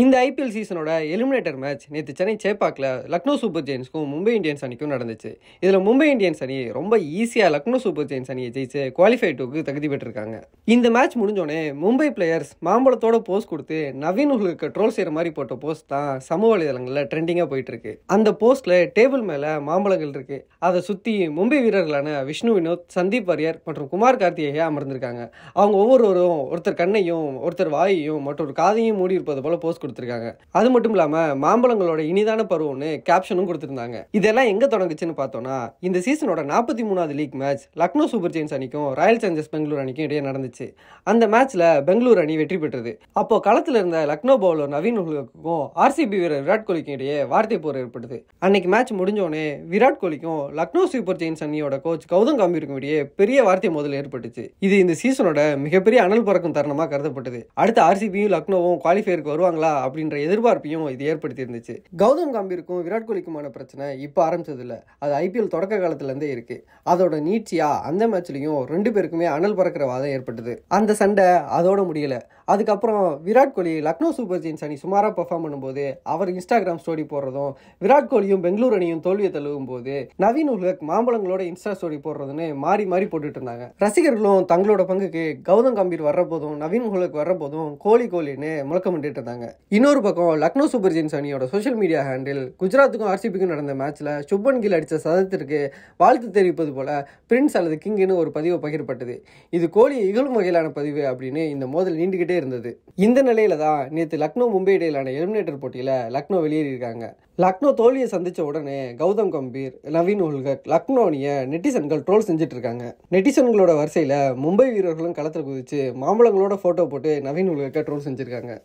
இந்த IPL சீசனோட eliminator match நேற்று சென்னை சேப்பாக்கில் லக்னோ சூப்பர் ஜெயின்ஸ்க்கும் மும்பை இந்தியன்ஸ் அணிக்கும் நடந்துச்சு இதில் மும்பை இந்தியன்ஸ் அணி ரொம்ப ஈஸியாக லக்னோ சூப்பர் ஜெயின்ஸ் அணியை ஜெயிச்சு குவாலிஃபை டூக்கு தகுதி பெற்றிருக்காங்க இந்த மேட்ச் முடிஞ்சோடனே மும்பை பிளேயர்ஸ் மாம்பழத்தோட போஸ்ட் கொடுத்து நவீன் உங்களுக்கு ட்ரோல் செய்கிற மாதிரி போட்ட போஸ்ட் தான் சமூக வலைதளங்களில் ட்ரெண்டிங்காக போயிட்டு இருக்கு அந்த போஸ்டில் டேபிள் மேலே மாம்பழங்கள் இருக்கு அதை சுற்றி மும்பை வீரர்களான விஷ்ணு வினோத் சந்தீப் வாரியர் மற்றும் குமார் கார்த்திகேயா அமர்ந்திருக்காங்க அவங்க ஒவ்வொருவரும் ஒருத்தர் கண்ணையும் ஒருத்தர் வாயையும் மற்றொரு காதையும் மூடி இருப்பது போல போஸ்ட் கொடுத்துருக்காங்க அது மட்டும் இல்லாமல் மாம்பழங்களோட இனிதான பருவம்னு கேப்ஷனும் கொடுத்துருந்தாங்க இதெல்லாம் எங்கே தொடங்குச்சுன்னு பார்த்தோம்னா இந்த சீசனோட நாற்பத்தி மூணாவது league match Lucknow super giants அணிக்கும் ராயல் சேலஞ்சர்ஸ் பெங்களூர் அணிக்கும் இடையே நடந்துச்சு அந்த மேட்ச்சில் பெங்களூர் அணி வெற்றி பெற்றது அப்போ களத்தில் இருந்த லக்னோ பவுலர் நவீன் உலகுக்கும் ஆர்சிபி வீரர் விராட் கோலிக்கும் இடையே வார்த்தை போர் ஏற்பட்டது அன்னைக்கு மேட்ச் முடிஞ்சோடனே விராட் கோலிக்கும் லக்னோ சூப்பர் ஜெயின்ஸ் அணியோட கோச் கௌதம் கம்பீருக்கும் இடையே பெரிய வார்த்தை மோதல் ஏற்பட்டுச்சு இது இந்த சீசனோட மிகப்பெரிய அனல் பறக்கும் தருணமாக கருதப்பட்டது அடுத்து ஆர்சிபியும் லக்னோவும் குவாலிஃபயருக்கு வருவாங்களா அப்படின்ற எதிர்பார்ப்பையும் இது ஏற்படுத்தி இருந்துச்சு கௌதம் கம்பீருக்கும் விராட் கோலிக்குமான பிரச்சனை இப்போ ஆரம்பிச்சது இல்லை அது ஐபிஎல் தொடக்க காலத்துலேருந்தே இருக்கு அதோட நீட்சியா அந்த மேட்ச்லையும் ரெண்டு பேருக்குமே அனல் பறக்கிற வாதம் ஏற்பட்டது அந்த சண்டை அதோட முடியலை அதுக்கப்புறம் விராட் கோலி லக்னோ சூப்பர் ஜீன்ஸ் அணி சுமாராக பெர்ஃபார்ம் பண்ணும்போது அவர் இன்ஸ்டாகிராம் ஸ்டோரி போடுறதும் விராட் கோலியும் பெங்களூர் அணியும் தோல்வியை தழுவும் போது நவீன் உலக மாம்பழங்களோட இன்ஸ்டா ஸ்டோரி போடுறதுன்னு மாறி மாறி போட்டுட்டு இருந்தாங்க ரசிகர்களும் தங்களோட பங்குக்கு கௌதம் கம்பீர் வர்றபோதும் நவீன் உலக் வர்றபோதும் கோலி கோலின்னு முழக்கம் பண்ணிட்டு இருந்தாங்க இன்னொரு பக்கம் லக்னோ சூப்பர் ஜீன்ஸ் அணியோட சோஷியல் மீடியா ஹேண்டில் குஜராத்துக்கும் ஆர்சிபிக்கும் நடந்த மேட்ச்ல சுப்பன் கில் அடித்த சதத்திற்கு வாழ்த்து தெரிவிப்பது போல பிரின்ஸ் அல்லது கிங்னு ஒரு பதிவு பகிரப்பட்டது இது கோலி இகழும் வகையிலான பதிவு அப்படின்னு இந்த மோதல் நீண்டுகிட்டே கொண்டே இருந்தது இந்த நிலையில தான் நேற்று லக்னோ மும்பை இடையிலான எலிமினேட்டர் போட்டியில் லக்னோ வெளியேறியிருக்காங்க லக்னோ தோல்வியை சந்தித்த உடனே கௌதம் கம்பீர் நவீன் உல்கக் லக்னோனிய நெட்டிசன்கள் ட்ரோல் செஞ்சுட்டு இருக்காங்க நெட்டிசன்களோட வரிசையில் மும்பை வீரர்களும் களத்தில் குதிச்சு மாம்பழங்களோட ஃபோட்டோ போட்டு நவீன் உல்கக்கை ட்ரோல் செஞ்சுருக்காங்க